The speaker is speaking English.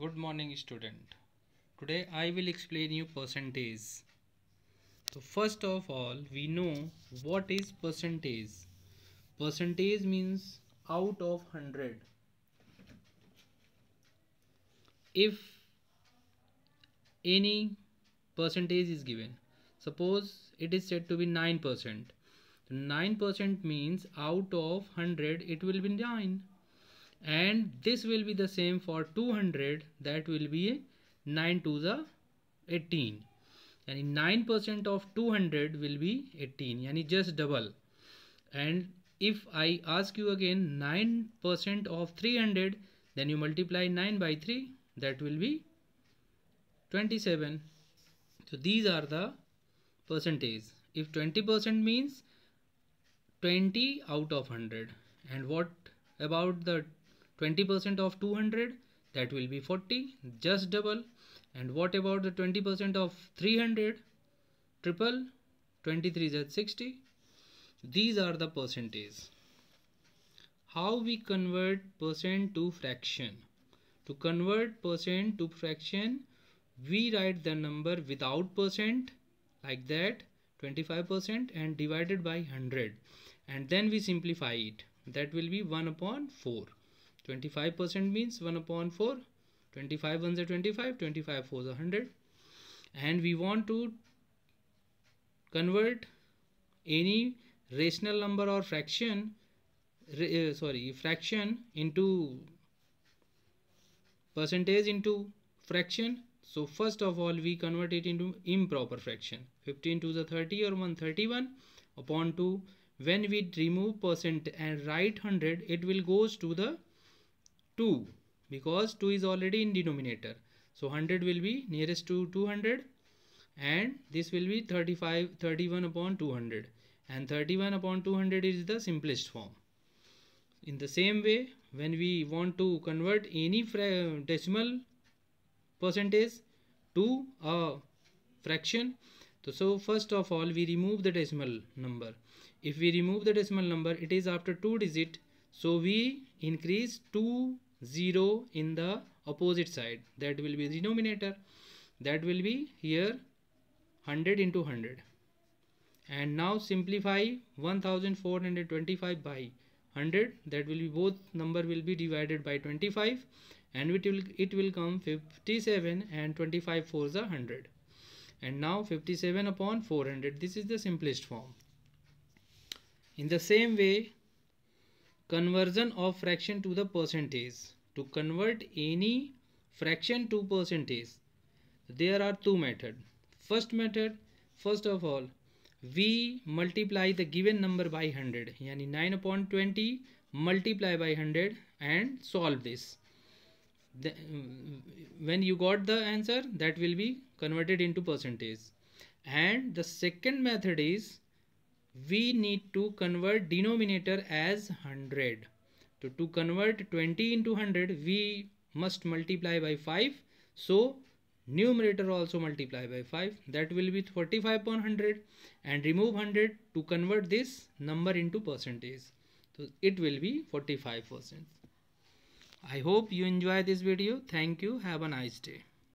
good morning student today I will explain you percentage so first of all we know what is percentage percentage means out of 100 if any percentage is given suppose it is said to be 9% 9% means out of 100 it will be 9 and this will be the same for 200 that will be 9 to the 18 And 9% of 200 will be 18 Yani just double and if I ask you again 9% of 300 then you multiply 9 by 3 that will be 27 so these are the percentage if 20% means 20 out of 100 and what about the 20% of 200 that will be 40 just double and what about the 20% of 300 triple 23 is 60 these are the percentages. how we convert percent to fraction to convert percent to fraction we write the number without percent like that 25% and divided by 100 and then we simplify it that will be 1 upon 4 25% means 1 upon 4 25 ones are 25 25 fours are 100 and we want to convert any rational number or fraction uh, sorry fraction into percentage into fraction so first of all we convert it into improper fraction 15 to the 30 or 131 upon 2 when we remove percent and write 100 it will goes to the 2 because 2 is already in denominator. So 100 will be nearest to 200 and this will be 35 31 upon 200 and 31 upon 200 is the simplest form. In the same way when we want to convert any decimal percentage to a fraction so, so first of all we remove the decimal number. If we remove the decimal number it is after 2 digit so we increase 2 0 in the opposite side that will be denominator that will be here 100 into 100 and now simplify 1425 by 100 that will be both number will be divided by 25 and it will it will come 57 and 25 for the 100 and now 57 upon 400 this is the simplest form in the same way conversion of fraction to the percentage to convert any fraction to percentage there are two method first method first of all we multiply the given number by 100 yani 9 upon 20 multiply by 100 and solve this the, mm, when you got the answer that will be converted into percentage and the second method is we need to convert denominator as 100. So to convert 20 into 100, we must multiply by 5. So numerator also multiply by 5 that will be 45 upon 100 and remove 100 to convert this number into percentage so it will be 45 percent i hope you enjoy this video thank you have a nice day